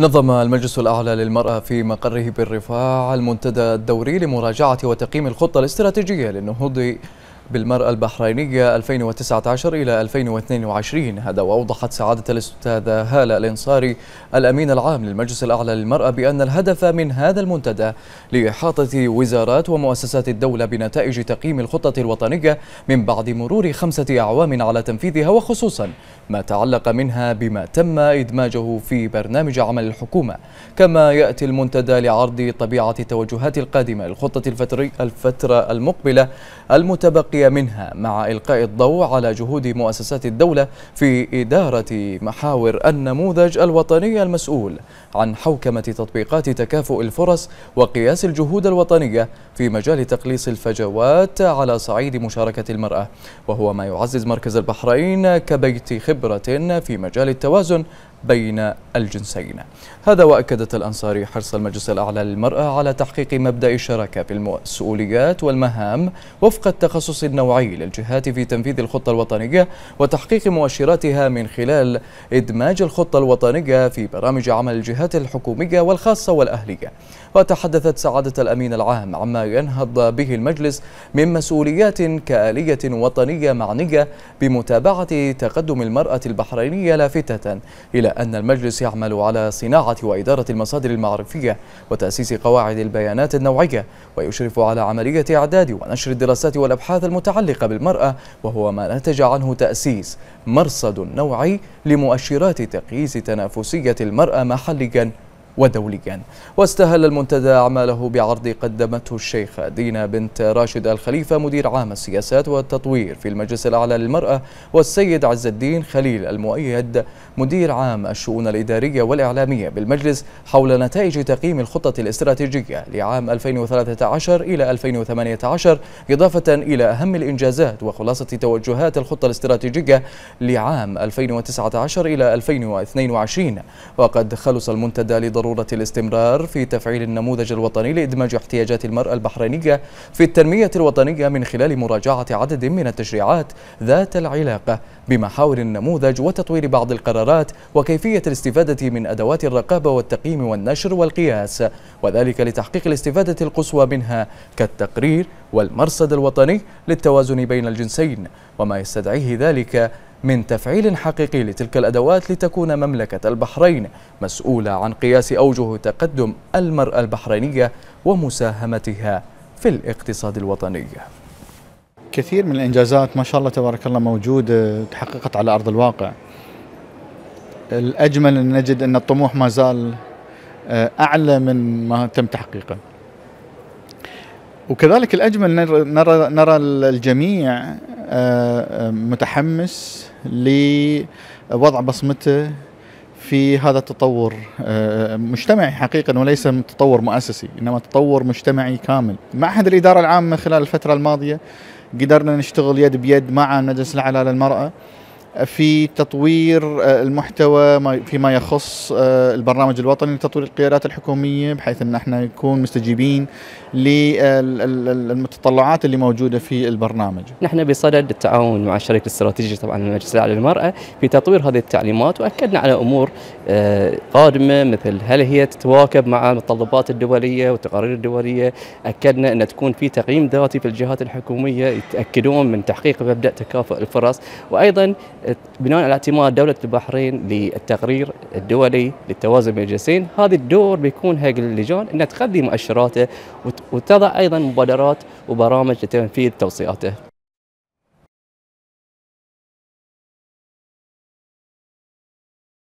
نظم المجلس الأعلى للمرأة في مقره بالرفاع المنتدى الدوري لمراجعة وتقييم الخطة الاستراتيجية للنهوض بالمرأة البحرينية 2019 إلى 2022 هذا وأوضحت سعادة الأستاذة هالة الإنصاري الأمين العام للمجلس الأعلى للمرأة بأن الهدف من هذا المنتدى لإحاطة وزارات ومؤسسات الدولة بنتائج تقييم الخطة الوطنية من بعد مرور خمسة أعوام على تنفيذها وخصوصا ما تعلق منها بما تم إدماجه في برنامج عمل الحكومة كما يأتي المنتدى لعرض طبيعة التوجهات القادمة للخطة الفترة المقبلة المتبقية التي منها مع إلقاء الضوء على جهود مؤسسات الدولة في إدارة محاور النموذج الوطني المسؤول عن حوكمة تطبيقات تكافؤ الفرص وقياس الجهود الوطنية في مجال تقليص الفجوات على صعيد مشاركة المرأة وهو ما يعزز مركز البحرين كبيت خبرة في مجال التوازن بين الجنسين هذا وأكدت الأنصاري حرص المجلس الأعلى للمرأة على تحقيق مبدأ الشراكة في المسؤوليات والمهام وفق التخصص النوعي للجهات في تنفيذ الخطة الوطنية وتحقيق مؤشراتها من خلال إدماج الخطة الوطنية في برامج عمل الجهات الحكومية والخاصة والأهلية وتحدثت سعادة الأمين العام عما ينهض به المجلس من مسؤوليات كآلية وطنية معنية بمتابعة تقدم المرأة البحرينية لافتة إلى أن المجلس يعمل على صناعة وإدارة المصادر المعرفية وتأسيس قواعد البيانات النوعية ويشرف على عملية إعداد ونشر الدراسات والأبحاث المتعلقة بالمرأة وهو ما نتج عنه تأسيس مرصد نوعي لمؤشرات تقييس تنافسية المرأة محليا ودوليا واستهل المنتدى أعماله بعرض قدمته الشيخة دينا بنت راشد الخليفة مدير عام السياسات والتطوير في المجلس الأعلى للمرأة والسيد عز الدين خليل المؤيد مدير عام الشؤون الإدارية والإعلامية بالمجلس حول نتائج تقييم الخطة الاستراتيجية لعام 2013 إلى 2018 إضافة إلى أهم الإنجازات وخلاصة توجهات الخطة الاستراتيجية لعام 2019 إلى 2022 وقد خلص المنتدى لضرورة ضرورة الاستمرار في تفعيل النموذج الوطني لإدماج احتياجات المرأة البحرينية في التنمية الوطنية من خلال مراجعة عدد من التشريعات ذات العلاقة بمحاور النموذج وتطوير بعض القرارات وكيفية الاستفادة من أدوات الرقابة والتقييم والنشر والقياس وذلك لتحقيق الاستفادة القصوى منها كالتقرير والمرصد الوطني للتوازن بين الجنسين وما يستدعيه ذلك من تفعيل حقيقي لتلك الأدوات لتكون مملكة البحرين مسؤولة عن قياس أوجه تقدم المرأة البحرينية ومساهمتها في الاقتصاد الوطني كثير من الإنجازات ما شاء الله تبارك الله موجودة تحققت على أرض الواقع الأجمل أن نجد أن الطموح ما زال آه، أعلى من ما تم تحقيقه وكذلك الأجمل نرى, نرى الجميع متحمس لوضع بصمته في هذا التطور آه، مجتمعي حقيقة وليس تطور مؤسسي إنما تطور مجتمعي كامل معهد الإدارة العامة خلال الفترة الماضية قدرنا نشتغل يد بيد مع مجلس الأعلى للمرأة في تطوير آه، المحتوى فيما يخص آه، البرنامج الوطني لتطوير القيادات الحكوميه بحيث ان احنا نكون مستجيبين للمتطلعات آه، اللي موجوده في البرنامج. نحن بصدد التعاون مع الشريك الاستراتيجي طبعا المجلس الاعلى للمراه في تطوير هذه التعليمات واكدنا على امور قادمه مثل هل هي تتواكب مع المتطلبات الدوليه والتقارير الدوليه، اكدنا ان تكون في تقييم ذاتي في الجهات الحكوميه يتاكدون من تحقيق مبدا تكافؤ الفرص وايضا بناء على اعتماد دولة البحرين للتقرير الدولي للتوازن بين الجنسين هذا الدور بيكون حق اللجان أنها تخذي مؤشراته وتضع أيضا مبادرات وبرامج لتنفيذ توصياته